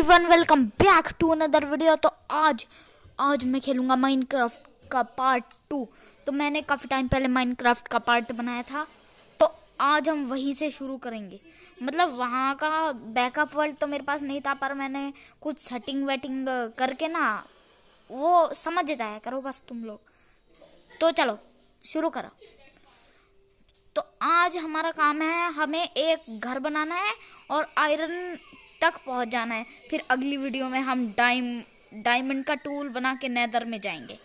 Everyone welcome back to another video तो आज आज मैं खेलूंगा माइनक्राफ्ट का पार्ट टू तो मैंने काफ़ी टाइम पहले माइनक्राफ्ट का पार्ट बनाया था तो आज हम वहीं से शुरू करेंगे मतलब वहाँ का बैकअप वर्ल्ड तो मेरे पास नहीं था पर मैंने कुछ सेटिंग वेटिंग करके ना वो समझ जाया करो बस तुम लोग तो चलो शुरू करो तो आज हमारा काम है हमें एक घर बनाना है और आयरन तक पहुंच जाना है फिर अगली वीडियो में हम डाइम डायमंड का टूल बना के नैदर में जाएंगे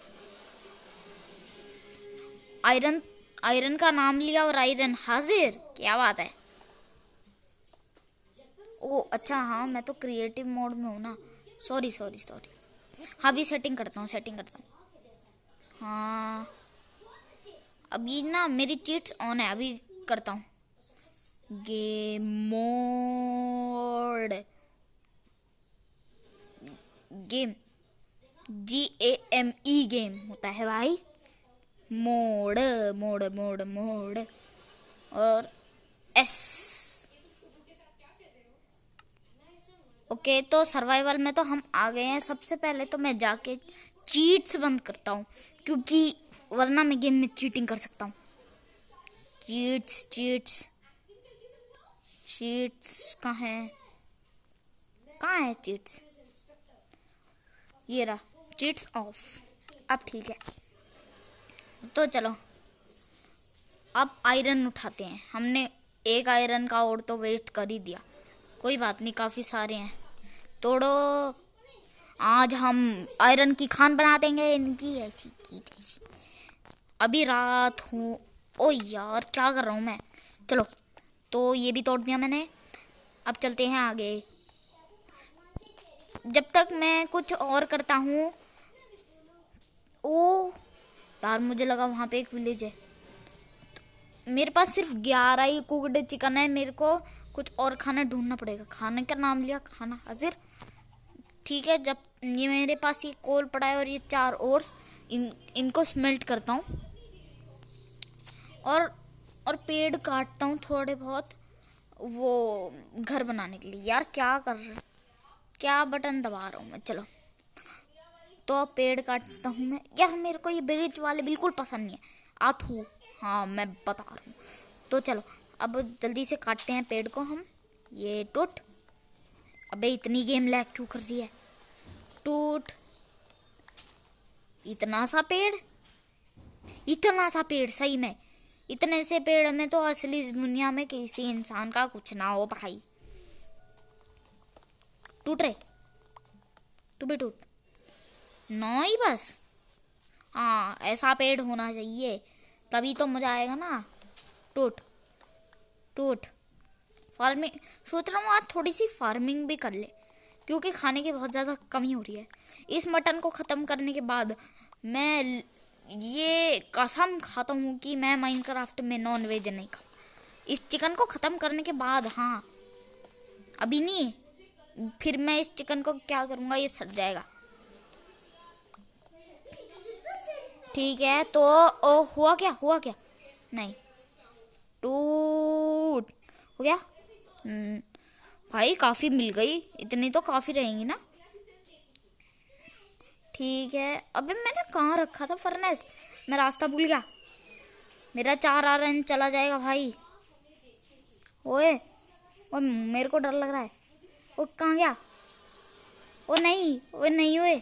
आयरन आयरन का नाम लिया और आयरन हाजिर क्या बात है ओ अच्छा हाँ मैं तो क्रिएटिव मोड में हूँ ना सॉरी सॉरी सॉरी हाँ भी सेटिंग करता हूँ सेटिंग करता हूँ हाँ अभी ना मेरी चीट्स ऑन है अभी करता हूँ game mode game G A M E game होता है भाई मोड मोड मोड मोड और एस ओके तो सर्वाइवल में तो हम आ गए हैं सबसे पहले तो मैं जाके चीट्स बंद करता हूँ क्योंकि वरना मैं गेम में चीटिंग कर सकता हूँ चीट्स चीट्स चीट्स कहाँ है कहाँ है चीट्स ये रहा चीट्स ऑफ अब ठीक है तो चलो अब आयरन उठाते हैं हमने एक आयरन का और तो वेस्ट कर ही दिया कोई बात नहीं काफ़ी सारे हैं तोड़ो आज हम आयरन की खान बना देंगे इनकी ऐसी की अभी रात हूँ ओ यार क्या कर रहा हूँ मैं चलो तो ये भी तोड़ दिया मैंने अब चलते हैं आगे जब तक मैं कुछ और करता हूँ ओ यार मुझे लगा वहाँ पे एक विलेज है मेरे पास सिर्फ ग्यारह ही कुकड चिकन है मेरे को कुछ और खाना ढूंढना पड़ेगा खाने का नाम लिया खाना हाजिर ठीक है जब ये मेरे पास ये कोल पड़ा है और ये चार ओट्स इन इनको स्मेल्ट करता हूँ और और पेड़ काटता हूँ थोड़े बहुत वो घर बनाने के लिए यार क्या कर रहे क्या बटन दबा रहा हूँ मैं चलो तो अब पेड़ काटता हूँ मैं यार मेरे को ये ब्रिज वाले बिल्कुल पसंद नहीं है आथू हाँ मैं बता रहा हूँ तो चलो अब जल्दी से काटते हैं पेड़ को हम ये टूट अबे इतनी गेम लैग क्यों कर रही है टूट इतना सा पेड़ इतना सा पेड़ सही में इतने से पेड़ में तो असली दुनिया में किसी इंसान का कुछ ना हो भाई टूट रहे तू भी टूट नौ ही बस हाँ ऐसा पेड़ होना चाहिए तभी तो मजा आएगा ना टूट टूट फार्मिंग सोच रहा हूँ आज थोड़ी सी फार्मिंग भी कर ले क्योंकि खाने की बहुत ज़्यादा कमी हो रही है इस मटन को ख़त्म करने के बाद मैं ये कसम खाता हूँ कि मैं माइनक्राफ्ट में नॉन वेज नहीं खाऊँ इस चिकन को ख़त्म करने के बाद हाँ अभी नहीं फिर मैं इस चिकन को क्या करूँगा ये सड़ जाएगा ठीक है तो ओ, हुआ क्या हुआ क्या नहीं टूट हो गया हम्म, भाई काफ़ी मिल गई इतनी तो काफ़ी रहेंगी ना ठीक है अबे मैंने कहाँ रखा था फरनेस मैं रास्ता भूल गया मेरा चार आर एन चला जाएगा भाई ओए ओ मेरे को डर लग रहा है वो कहाँ गया ओ नहीं वो नहीं ओए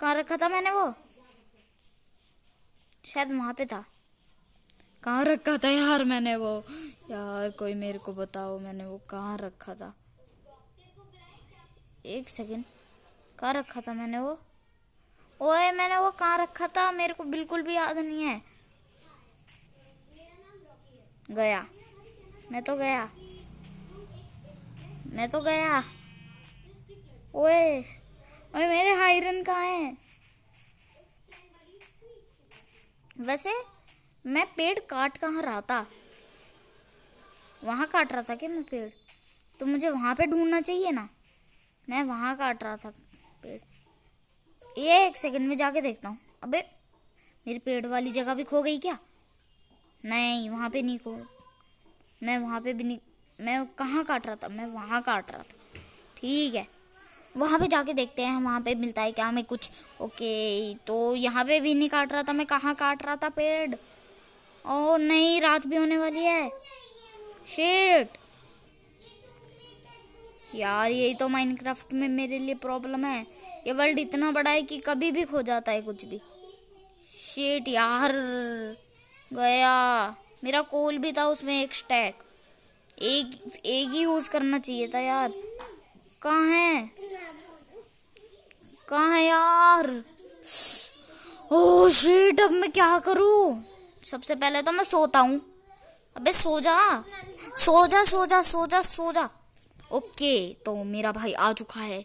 कहाँ रखा था मैंने वो शायद वहाँ पे था कहाँ रखा था यार मैंने वो यार कोई मेरे को बताओ मैंने वो कहाँ रखा था एक सेकेंड कहाँ रखा था मैंने वो ओए मैंने वो कहाँ रखा था मेरे को बिल्कुल भी याद नहीं है गया मैं तो गया मैं तो गया ओए ओए मेरे हाइरन कहाँ हैं वैसे मैं पेड़ काट कहाँ रहा था वहाँ काट रहा था क्या मैं पेड़ तो मुझे वहाँ पे ढूंढना चाहिए ना मैं वहाँ काट रहा था पेड़ ये एक सेकंड में जाके देखता हूँ अबे मेरी पेड़ वाली जगह भी खो गई क्या नहीं वहाँ पे नहीं खो मैं वहाँ पे भी नहीं मैं कहाँ काट रहा था मैं वहाँ काट रहा था ठीक है वहाँ पे जाके देखते हैं वहाँ पे मिलता है क्या हमें कुछ ओके तो यहाँ पे भी नहीं काट रहा था मैं कहाँ काट रहा था पेड़ और नहीं रात भी होने वाली है शेट यार यही तो माइनक्राफ्ट में मेरे लिए प्रॉब्लम है ये वर्ल्ड इतना बड़ा है कि कभी भी खो जाता है कुछ भी शेट यार गया मेरा कोल भी था उसमें एक स्टैक एक एक ही यूज़ करना चाहिए था यार कहाँ है कहाँ है यार ओ oh, शेट अब मैं क्या करूँ सबसे पहले तो मैं सोता हूँ अबे सो जा सो जा सो जा सो जा सो जा ओके तो मेरा भाई आ चुका है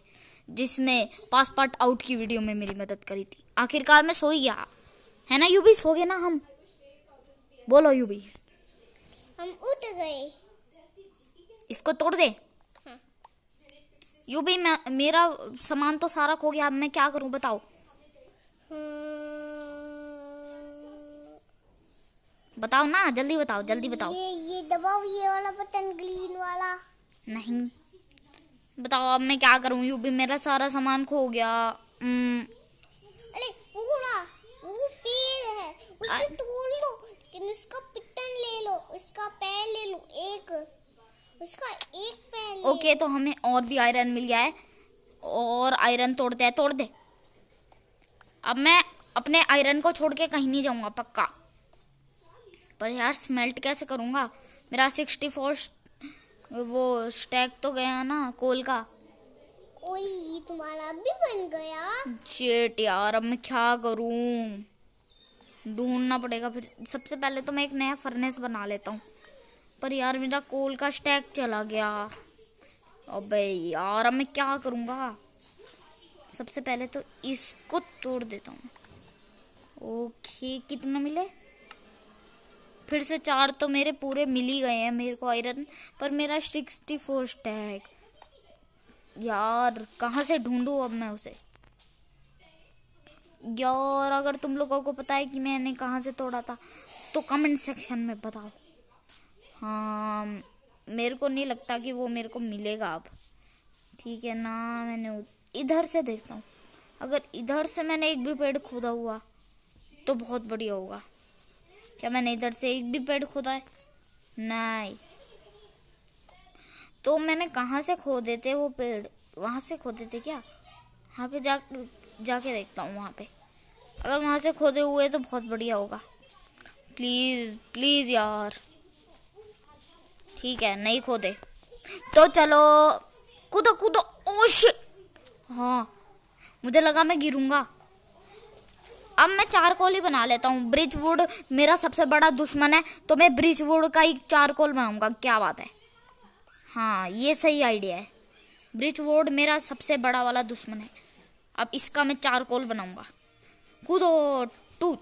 जिसने पास पार्ट आउट की वीडियो में मेरी मदद करी थी आखिरकार मैं सो ही गया है ना यूबी सो गए ना हम बोलो यूबी हम उठ गए इसको तोड़ दे हाँ। यूबी मैं मेरा सामान तो सारा खो गया अब मैं क्या करूं बताओ हम्म। बताओ ना जल्दी बताओ जल्दी बताओ ये ये दबाओ ये वाला बटन ग्रीन वाला नहीं बताओ अब मैं क्या करूँ भी मेरा सारा सामान खो गया हम्म। अरे वो है उसे तोड़ लो उसका पिटन ले लो उसका पैर ले लो एक उसका एक पैर ओके तो हमें और भी आयरन मिल गया है और आयरन तोड़ दे तोड़ दे अब मैं अपने आयरन को छोड़ के कहीं नहीं जाऊंगा पक्का पर यार स्मेल्ट कैसे करूंगा मेरा सिक्सटी फोर वो स्टैक तो गया ना कोल का ओए तुम्हारा भी बन गया शिट यार अब मैं क्या करूं ढूंढना पड़ेगा फिर सबसे पहले तो मैं एक नया फर्नेस बना लेता हूँ पर यार मेरा कोल का स्टैक चला गया अबे यार अब मैं क्या करूँगा सबसे पहले तो इसको तोड़ देता हूँ ओके कितना मिले फिर से चार तो मेरे पूरे मिल ही गए हैं मेरे को आयरन पर मेरा सिक्सटी फोर स्टैक यार कहाँ से ढूंढूँ अब मैं उसे यार अगर तुम लोगों को पता है कि मैंने कहाँ से तोड़ा था तो कमेंट सेक्शन में बताओ हाँ मेरे को नहीं लगता कि वो मेरे को मिलेगा अब ठीक है ना मैंने इधर से देखता हूँ अगर इधर से मैंने एक भी पेड़ खोदा हुआ तो बहुत बढ़िया होगा क्या मैंने इधर से एक भी पेड़ खोदा है नहीं तो मैंने कहाँ से खोदे थे वो पेड़ वहाँ से खोदे थे क्या वहाँ पे जा जाके देखता हूँ वहाँ पे अगर वहाँ से खोदे हुए तो बहुत बढ़िया होगा प्लीज़ प्लीज़ यार ठीक है नहीं खोदे तो चलो कूदो कूदो ओश हाँ मुझे लगा मैं गिरूंगा अब मैं चारकोल ही बना लेता हूँ ब्रिज वुड मेरा सबसे बड़ा दुश्मन है तो मैं ब्रिज वुड का ही चारकोल बनाऊँगा क्या बात है हाँ ये सही आइडिया है ब्रिज वुड मेरा सबसे बड़ा वाला दुश्मन है अब इसका मैं चारकोल बनाऊँगा कूदो टू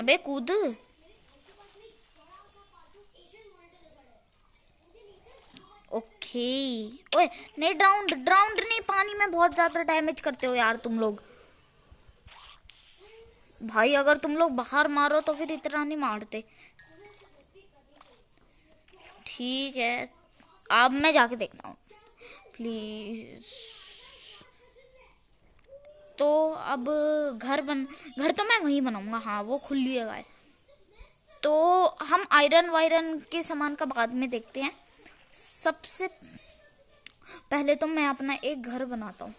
अबे कूद ओके ओए नहीं ड्राउंड ड्राउंड नहीं पानी में बहुत ज़्यादा डैमेज करते हो यार तुम लोग भाई अगर तुम लोग बाहर मारो तो फिर इतना नहीं मारते ठीक है अब मैं जाके देखता हूँ प्लीज तो अब घर बन घर तो मैं वहीं बनाऊँगा हाँ वो खुली जगह है तो हम आयरन वायरन के सामान का बाद में देखते हैं सबसे पहले तो मैं अपना एक घर बनाता हूँ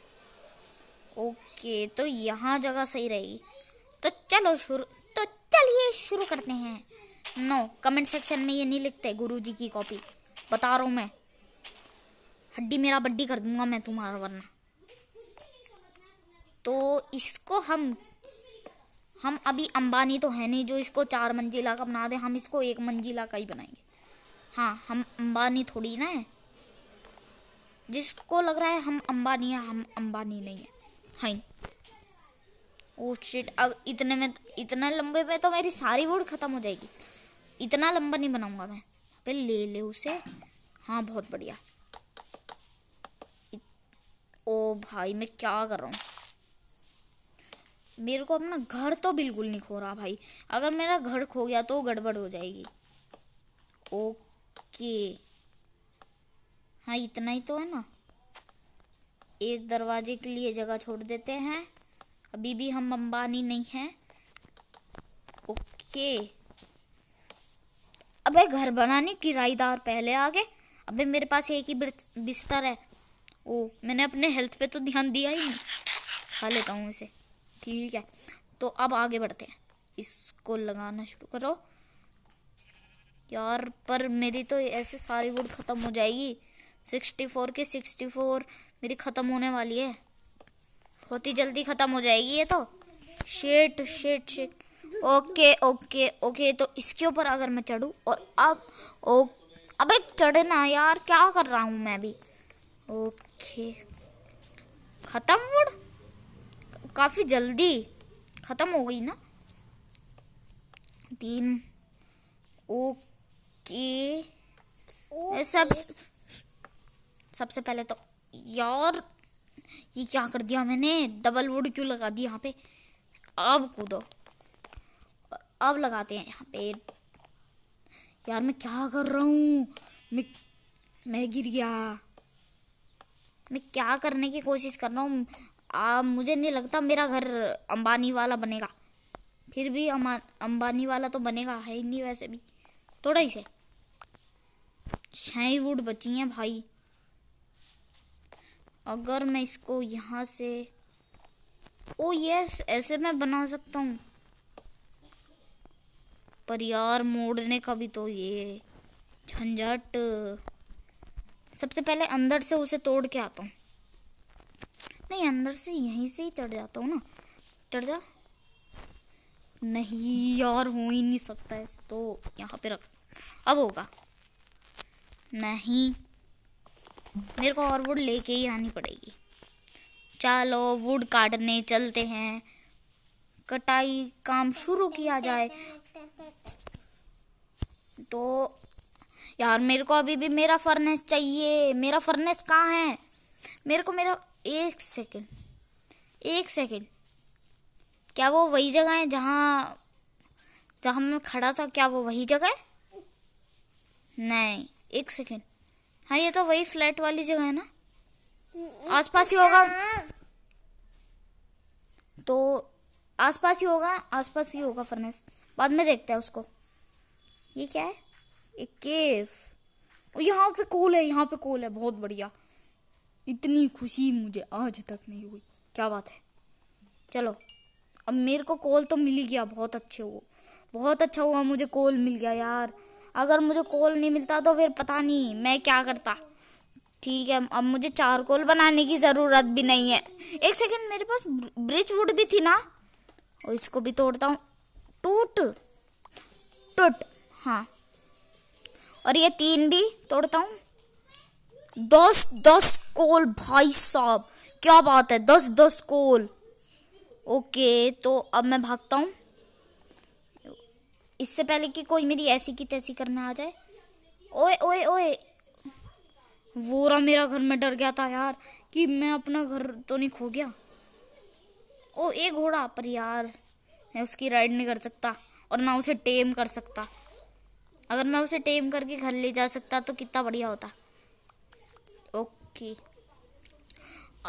ओके तो यहाँ जगह सही रहेगी तो चलो शुरू तो चलिए शुरू करते हैं नो कमेंट सेक्शन में ये नहीं लिखते गुरु जी की कॉपी बता रहा हूँ मैं हड्डी मेरा बड्डी कर दूंगा मैं तुम्हारा वरना तो इसको हम हम अभी अंबानी तो है नहीं जो इसको चार मंजिला का बना दे हम इसको एक मंजिला का ही बनाएंगे हाँ हम अंबानी थोड़ी ना है जिसको लग रहा है हम अंबानी है हम अंबानी नहीं है हाँ वो oh, शिट अब इतने में इतना लंबे में तो मेरी सारी वुड ख़त्म हो जाएगी इतना लंबा नहीं बनाऊंगा मैं पे ले ले उसे हाँ बहुत बढ़िया ओ भाई मैं क्या कर रहा हूँ मेरे को अपना घर तो बिल्कुल नहीं खो रहा भाई अगर मेरा घर खो गया तो गड़बड़ हो जाएगी ओके हाँ इतना ही तो है ना एक दरवाजे के लिए जगह छोड़ देते हैं अभी भी हम अंबानी नहीं हैं ओके अबे घर बनाने किराएदार पहले आ गए अबे मेरे पास एक ही बिस्तर है ओ मैंने अपने हेल्थ पे तो ध्यान दिया ही नहीं खा लेता हूँ इसे ठीक है तो अब आगे बढ़ते हैं इसको लगाना शुरू करो यार पर मेरी तो ऐसे सारी वुड ख़त्म हो जाएगी सिक्सटी फोर के सिक्सटी फोर मेरी ख़त्म होने वाली है बहुत ही जल्दी ख़त्म हो जाएगी ये तो shit shit shit okay okay okay तो इसके ऊपर अगर मैं चढ़ूँ और अब ओ एक चढ़ना यार क्या कर रहा हूँ मैं भी ओके ख़त्म वुड काफ़ी जल्दी ख़त्म हो गई ना तीन ओके सब सबसे पहले तो यार ये क्या कर दिया मैंने डबल वुड क्यों लगा दी यहाँ पे अब कूदो अब लगाते हैं यहाँ पे यार मैं क्या कर रहा हूँ मैं गिर गया मैं क्या करने की कोशिश कर रहा हूँ मुझे नहीं लगता मेरा घर अंबानी वाला बनेगा फिर भी अंबानी वाला तो बनेगा है ही नहीं वैसे भी थोड़ा ही से छः वुड बची हैं भाई अगर मैं इसको यहाँ से ओ यस ऐसे मैं बना सकता हूँ पर यार मोड़ने का भी तो ये झंझट सबसे पहले अंदर से उसे तोड़ के आता हूँ नहीं अंदर से यहीं से ही चढ़ जाता हूँ ना चढ़ जा नहीं यार हो ही नहीं सकता ऐसे तो यहाँ पे रख अब होगा नहीं मेरे को और वुड लेके ही आनी पड़ेगी चलो वुड काटने चलते हैं कटाई काम शुरू किया जाए तो यार मेरे को अभी भी मेरा फर्नेस चाहिए मेरा फर्नेस कहाँ है मेरे को मेरा एक सेकेंड एक सेकेंड क्या वो वही जगह है जहाँ जहाँ मैं खड़ा था क्या वो वही जगह है नहीं एक सेकेंड हाँ ये तो वही फ्लैट वाली जगह है ना हम्म, आसपास ही होगा तो आसपास ही होगा आसपास ही होगा फर्नेस बाद में देखते हैं उसको ये क्या है एक केव यहाँ पे कूल है यहाँ पे कूल है बहुत बढ़िया इतनी खुशी मुझे आज तक नहीं हुई क्या बात है चलो अब मेरे को कॉल तो मिल गया बहुत अच्छे हुआ बहुत अच्छा हुआ मुझे कॉल मिल गया यार अगर मुझे कोल नहीं मिलता तो फिर पता नहीं मैं क्या करता ठीक है अब मुझे चार कोल बनाने की ज़रूरत भी नहीं है एक सेकंड मेरे पास ब्रिज वुड भी थी ना और इसको भी तोड़ता हूँ टूट टूट हाँ और ये तीन भी तोड़ता हूँ दस दस कोल भाई साहब क्या बात है दस दस कोल ओके तो अब मैं भागता हूँ इससे पहले कि कोई मेरी ऐसी की तैसी करने आ जाए ओए ओए ओए वो रहा मेरा घर में डर गया था यार कि मैं अपना घर तो नहीं खो गया ओ एक घोड़ा पर यार मैं उसकी राइड नहीं कर सकता और ना उसे टेम कर सकता अगर मैं उसे टेम करके घर ले जा सकता तो कितना बढ़िया होता ओके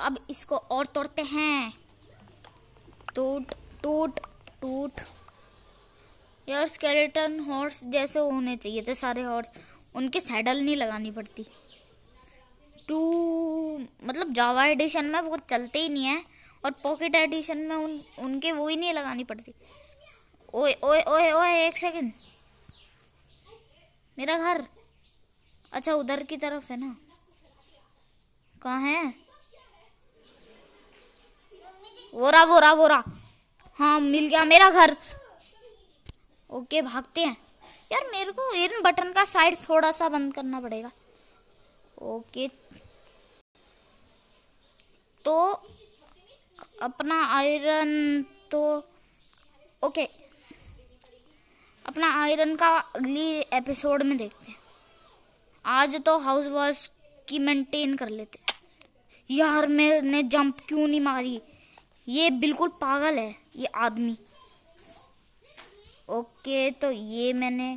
अब इसको और तोड़ते हैं टूट टूट टूट यार स्केलेटन हॉर्स जैसे होने चाहिए थे सारे हॉर्स उनके सैडल नहीं लगानी पड़ती टू मतलब जावा एडिशन में वो चलते ही नहीं है और पॉकेट एडिशन में उन उनके वो ही नहीं लगानी पड़ती ओए ओए ओए ओए एक सेकंड मेरा घर अच्छा उधर की तरफ है ना कहाँ है वो रहा वो रहा वो रहा हाँ मिल गया मेरा घर ओके भागते हैं यार मेरे को इन बटन का साइड थोड़ा सा बंद करना पड़ेगा ओके तो अपना आयरन तो ओके अपना आयरन का अगली एपिसोड में देखते हैं आज तो हाउस वॉस की मेंटेन कर लेते यार मैंने जंप क्यों नहीं मारी ये बिल्कुल पागल है ये आदमी ओके तो ये मैंने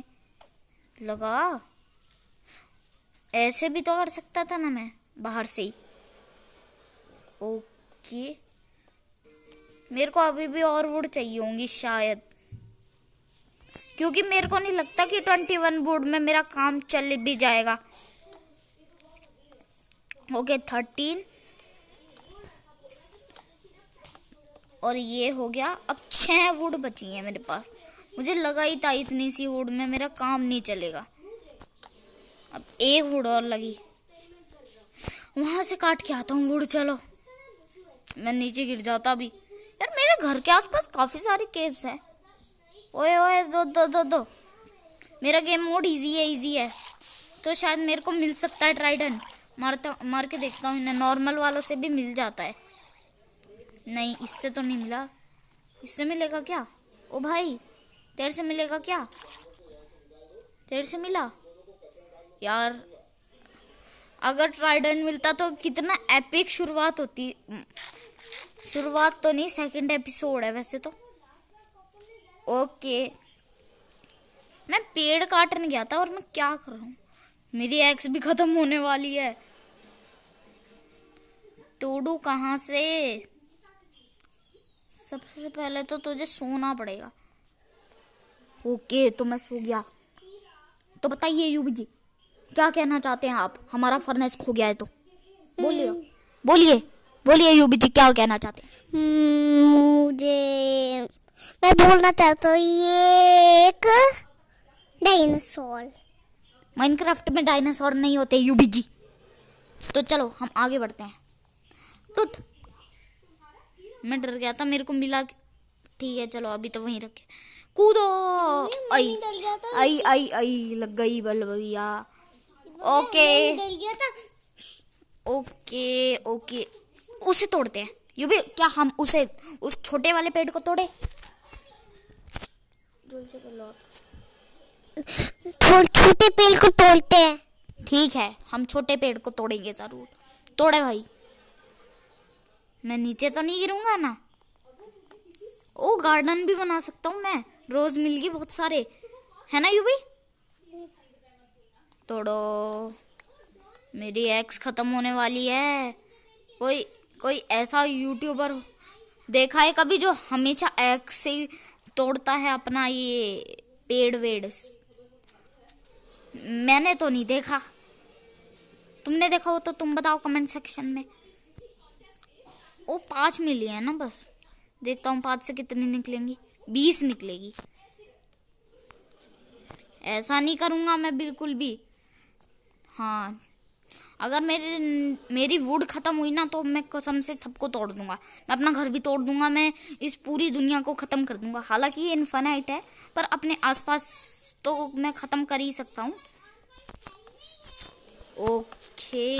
लगा ऐसे भी तो कर सकता था ना मैं बाहर से ही ओके मेरे को अभी भी और वुड चाहिए होंगी शायद क्योंकि मेरे को नहीं लगता कि ट्वेंटी वन वुड में मेरा काम चल भी जाएगा ओके थर्टीन और ये हो गया अब छह वुड बची है मेरे पास मुझे लगा ही था इतनी सी वुड में मेरा काम नहीं चलेगा अब एक वुड और लगी वहाँ से काट के आता हूँ वुड चलो मैं नीचे गिर जाता अभी यार मेरे घर के आसपास काफ़ी सारी केव्स हैं ओए ओए दो दो दो दो मेरा गेम मोड इजी है इजी है तो शायद मेरे को मिल सकता है ट्राइडन मारता मार के देखता हूँ इन्हें नॉर्मल वालों से भी मिल जाता है नहीं इससे तो नहीं मिला इससे मिलेगा क्या ओ भाई तेरे से मिलेगा क्या तेरे से मिला यार अगर ट्राइडन मिलता तो कितना एपिक शुरुआत होती शुरुआत तो नहीं सेकंड एपिसोड है वैसे तो ओके मैं पेड़ काटने गया था और मैं क्या कर रहा हूँ मेरी एक्स भी ख़त्म होने वाली है तोड़ू कहाँ से सबसे पहले तो तुझे सोना पड़ेगा ओके तो मैं सो गया तो बताइए यूबी जी क्या कहना चाहते हैं आप हमारा फर्नेस खो गया है तो बोलिए बोलिए बोलिए यूबी जी क्या कहना चाहते हैं हम्म, मुझे मैं बोलना चाहता हूँ ये एक डायनासोर माइनक्राफ्ट में डायनासोर नहीं होते यूबी जी तो चलो हम आगे बढ़ते हैं टूट मैं डर गया था मेरे को मिला ठीक है चलो अभी तो वहीं रखे कूदो आई आई आई आई लग गई बल भैया ओके ओके ओके उसे तोड़ते हैं यू भी क्या हम उसे उस छोटे वाले पेड़ को तोड़े छोटे पेड़ को तोड़ते हैं ठीक है हम छोटे पेड़ को तोड़ेंगे जरूर तोड़े भाई मैं नीचे तो नहीं गिरूंगा ना ओ गार्डन भी बना सकता हूँ मैं रोज मिल गए बहुत सारे है ना यूबी तोड़ो मेरी एक्स ख़त्म होने वाली है कोई कोई ऐसा यूट्यूबर देखा है कभी जो हमेशा एक्स से ही तोड़ता है अपना ये पेड़ वेड़ मैंने तो नहीं देखा तुमने देखा हो तो तुम बताओ कमेंट सेक्शन में ओ पाँच मिली है ना बस देखता हूँ पाँच से कितनी निकलेंगी बीस निकलेगी ऐसा नहीं करूँगा मैं बिल्कुल भी हाँ अगर मेरे मेरी वुड ख़त्म हुई ना तो मैं कसम से सबको तोड़ दूंगा मैं अपना घर भी तोड़ दूंगा मैं इस पूरी दुनिया को ख़त्म कर दूंगा हालांकि ये इन्फेनाइट है पर अपने आसपास तो मैं ख़त्म कर ही सकता हूँ ओके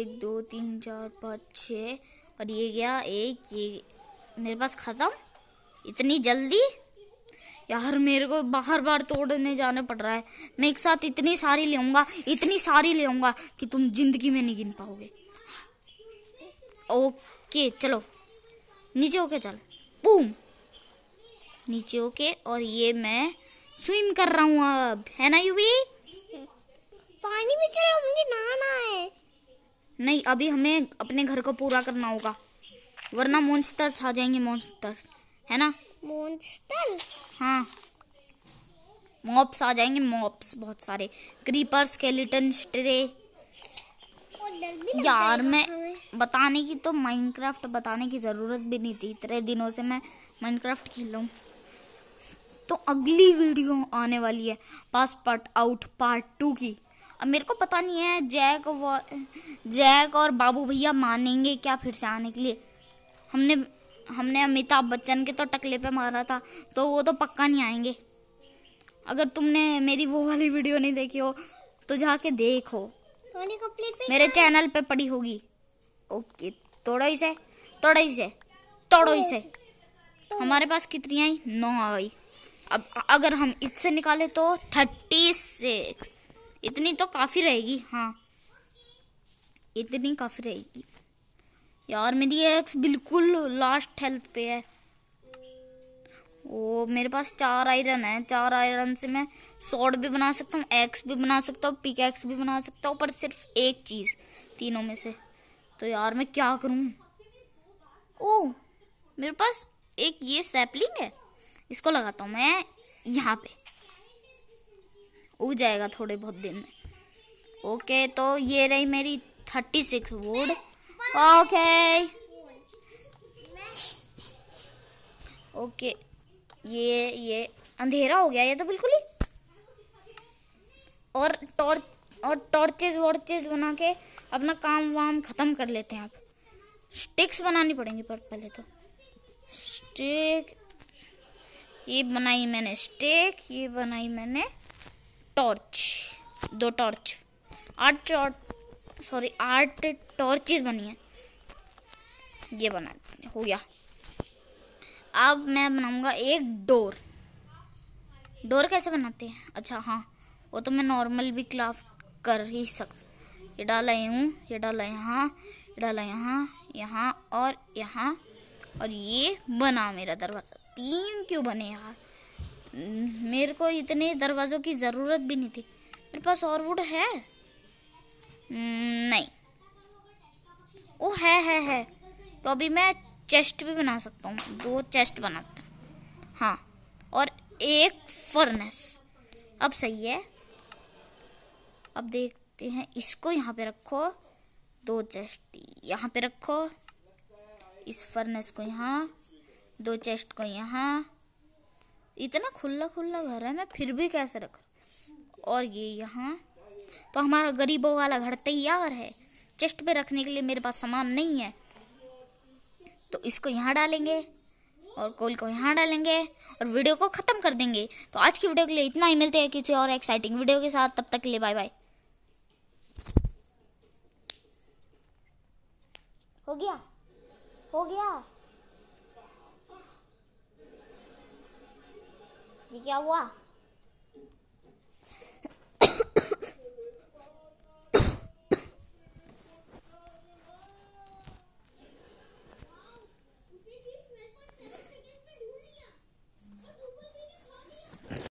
एक दो तीन चार पाँच छः और ये गया एक ये मेरे पास ख़त्म इतनी जल्दी यार मेरे को बाहर बार तोड़ने जाने पड़ रहा है मैं एक साथ इतनी सारी लेऊंगा इतनी सारी लेऊंगा कि तुम जिंदगी में नहीं गिन पाओगे ओके चलो नीचे ओके चल बूम नीचे ओके और ये मैं स्विम कर रहा हूँ अब है ना भी पानी में चलो मुझे नहाना है नहीं अभी हमें अपने घर को पूरा करना होगा वरना मोन्स्टर आ जाएंगे मोन्स्टर है ना मोन्स्टर हाँ मॉप्स आ जाएंगे मॉप्स बहुत सारे क्रीपर स्केलेटन स्ट्रे यार मैं बताने की तो माइनक्राफ्ट बताने की ज़रूरत भी नहीं थी इतने दिनों से मैं माइनक्राफ्ट खेल रहा हूँ तो अगली वीडियो आने वाली है Passpartout part two की अब मेरे को पता नहीं है जैक जैक और बाबू भैया मानेंगे क्या फिर से आने के लिए हमने हमने अमिताभ बच्चन के तो टकले पे मारा था तो वो तो पक्का नहीं आएंगे अगर तुमने मेरी वो वाली वीडियो नहीं देखी हो तो जाके देखो मेरे चैनल पे पड़ी होगी ओके तोड़ो इसे तोड़ो इसे तोड़ो इसे हमारे पास कितनी आई नौ आई अब अगर हम इससे निकाले तो थर्टी सिक्स इतनी तो काफ़ी रहेगी हाँ इतनी काफ़ी रहेगी यार मेरी एक्स बिल्कुल लास्ट हेल्थ पे है ओ मेरे पास चार आयरन है चार आयरन से मैं शॉर्ट भी बना सकता हूँ एक्स भी बना सकता हूँ पिक एक्स भी बना सकता हूँ पर सिर्फ एक चीज़ तीनों में से तो यार मैं क्या करूँ ओ मेरे पास एक ये सैपलिंग है इसको लगाता हूँ मैं यहाँ पे उग जाएगा थोड़े बहुत दिन में ओके तो ये रही मेरी thirty six wood okay okay ये ये अंधेरा हो गया ये तो बिल्कुल ही और टॉर्च और टॉर्चेज वॉर्चेज बना के अपना काम वाम ख़त्म कर लेते हैं आप स्टिक्स बनानी पड़ेंगी पर पहले तो स्टिक ये बनाई मैंने स्टिक ये बनाई मैंने टॉर्च दो टॉर्च आठ टॉर्च सॉरी आठ टॉर्चेस बनी है ये बना हो गया अब मैं बनाऊंगा एक डोर डोर कैसे बनाते हैं अच्छा हाँ वो तो मैं नॉर्मल भी क्राफ्ट कर ही सकता ये डाला हूँ ये डाला यहाँ ये डाला यहाँ यहाँ और यहाँ और ये बना मेरा दरवाज़ा तीन क्यों बने यार मेरे को इतने दरवाज़ों की ज़रूरत भी नहीं थी मेरे पास और वुड है हम्म, नहीं वो है है है तो अभी मैं चेस्ट भी बना सकता हूँ दो चेस्ट बनाता हूँ हाँ और एक फर्नेस अब सही है अब देखते हैं इसको यहाँ पे रखो दो चेस्ट यहाँ पे रखो इस फर्नेस को यहाँ दो चेस्ट को यहाँ इतना खुला खुला घर है मैं फिर भी कैसे रख और ये यहाँ तो हमारा गरीबों वाला घर तैयार है चेस्ट पे रखने के लिए मेरे पास सामान नहीं है तो इसको यहाँ डालेंगे और कोल को यहाँ डालेंगे और वीडियो को ख़त्म कर देंगे तो आज की वीडियो के लिए इतना ही मिलते हैं किसी और एक्साइटिंग वीडियो के साथ तब तक के लिए बाय बाय हो गया हो गया 你给我。